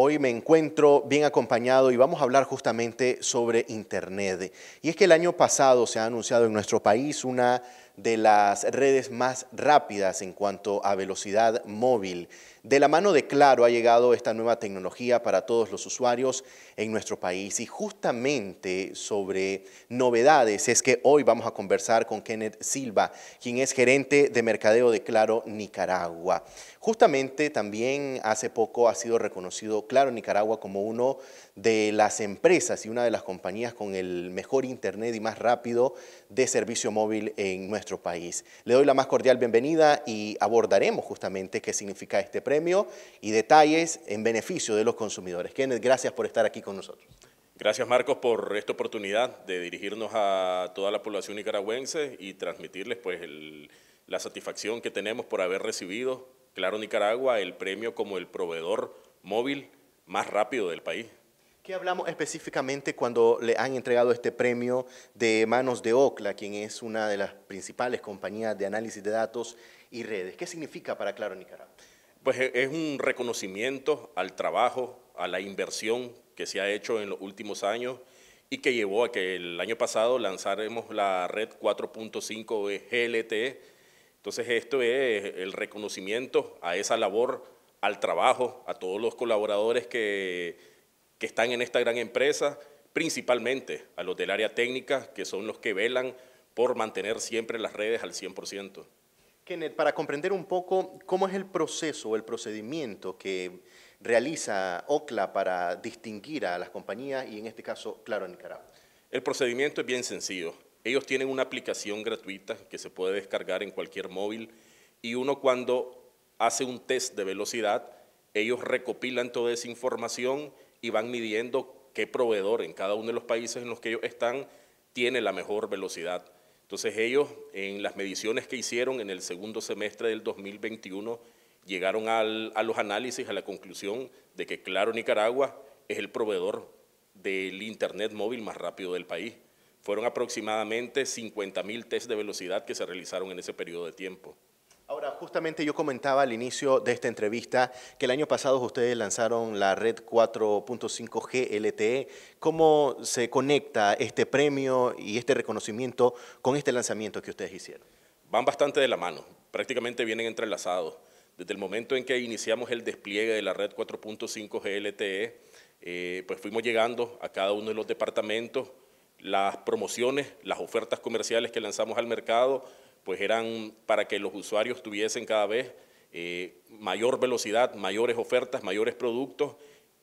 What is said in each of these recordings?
Hoy me encuentro bien acompañado y vamos a hablar justamente sobre Internet. Y es que el año pasado se ha anunciado en nuestro país una de las redes más rápidas en cuanto a velocidad móvil. De la mano de Claro ha llegado esta nueva tecnología para todos los usuarios en nuestro país y justamente sobre novedades es que hoy vamos a conversar con Kenneth Silva, quien es gerente de mercadeo de Claro Nicaragua. Justamente también hace poco ha sido reconocido Claro Nicaragua como uno de las empresas y una de las compañías con el mejor internet y más rápido de servicio móvil en nuestro país. Le doy la más cordial bienvenida y abordaremos justamente qué significa este premio y detalles en beneficio de los consumidores. Kenneth, gracias por estar aquí con nosotros. Gracias Marcos por esta oportunidad de dirigirnos a toda la población nicaragüense y transmitirles pues la satisfacción que tenemos por haber recibido, claro Nicaragua, el premio como el proveedor móvil más rápido del país. ¿Qué hablamos específicamente cuando le han entregado este premio de manos de OCLA, quien es una de las principales compañías de análisis de datos y redes? ¿Qué significa para Claro Nicaragua? Pues e, es un reconocimiento al trabajo, a la inversión que se ha hecho en los últimos años y que llevó a que el año pasado lanzáramos la red 4.5 GLTE. Entonces esto es el reconocimiento a esa labor, al trabajo, a todos los colaboradores que que están en esta gran empresa, principalmente a los del área técnica, que son los que velan por mantener siempre las redes al 100%. Kenneth, para comprender un poco cómo es el proceso, o el procedimiento que realiza OCLA para distinguir a las compañías y en este caso, claro, a Nicaragua. El procedimiento es bien sencillo. Ellos tienen una aplicación gratuita que se puede descargar en cualquier móvil y uno cuando hace un test de velocidad, ellos recopilan toda esa información y van midiendo qué proveedor en cada uno de los países en los que ellos están tiene la mejor velocidad. Entonces ellos en las mediciones que hicieron en el segundo semestre del 2021 llegaron a los análisis, a la conclusión de que claro Nicaragua es el proveedor del Internet móvil más rápido del país. Fueron aproximadamente 50.000 mil test de velocidad que se realizaron en ese periodo de tiempo. Ahora, justamente yo comentaba al inicio de esta entrevista que el año pasado ustedes lanzaron la red 4.5G LTE. ¿Cómo se conecta este premio y este reconocimiento con este lanzamiento que ustedes hicieron? Van bastante de la mano, prácticamente vienen entrelazados. Desde el momento en que iniciamos el despliegue de la red 4.5G LTE, eh, pues fuimos llegando a cada uno de los departamentos, las promociones, las ofertas comerciales que lanzamos al mercado, pues eran para que los usuarios tuviesen cada vez eh, mayor velocidad, mayores ofertas, mayores productos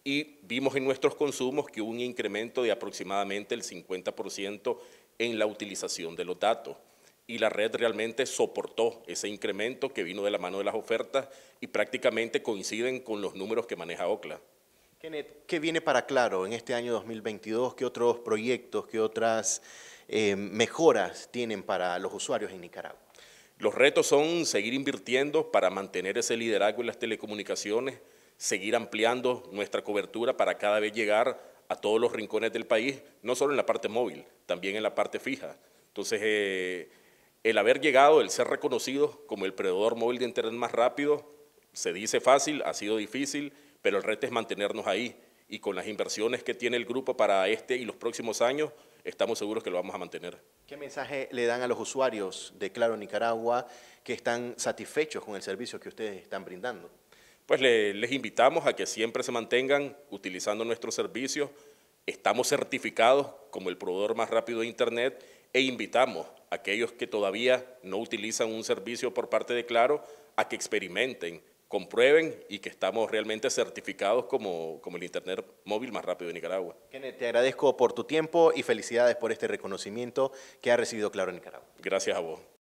y vimos en nuestros consumos que hubo un incremento de aproximadamente el 50% en la utilización de los datos y la red realmente soportó ese incremento que vino de la mano de las ofertas y prácticamente coinciden con los números que maneja OCLA. ¿qué viene para Claro en este año 2022? ¿Qué otros proyectos, qué otras eh, mejoras tienen para los usuarios en Nicaragua? Los retos son seguir invirtiendo para mantener ese liderazgo en las telecomunicaciones, seguir ampliando nuestra cobertura para cada vez llegar a todos los rincones del país, no solo en la parte móvil, también en la parte fija. Entonces, eh, el haber llegado, el ser reconocido como el predador móvil de Internet más rápido, se dice fácil, ha sido difícil, pero el reto es mantenernos ahí y con las inversiones que tiene el grupo para este y los próximos años, estamos seguros que lo vamos a mantener. ¿Qué mensaje le dan a los usuarios de Claro Nicaragua que están satisfechos con el servicio que ustedes están brindando? Pues les invitamos a que siempre se mantengan utilizando nuestros servicios. Estamos certificados como el proveedor más rápido de Internet e invitamos a aquellos que todavía no utilizan un servicio por parte de Claro a que experimenten comprueben y que estamos realmente certificados como, como el Internet móvil más rápido de Nicaragua. Kenneth, te agradezco por tu tiempo y felicidades por este reconocimiento que ha recibido Claro Nicaragua. Gracias a vos.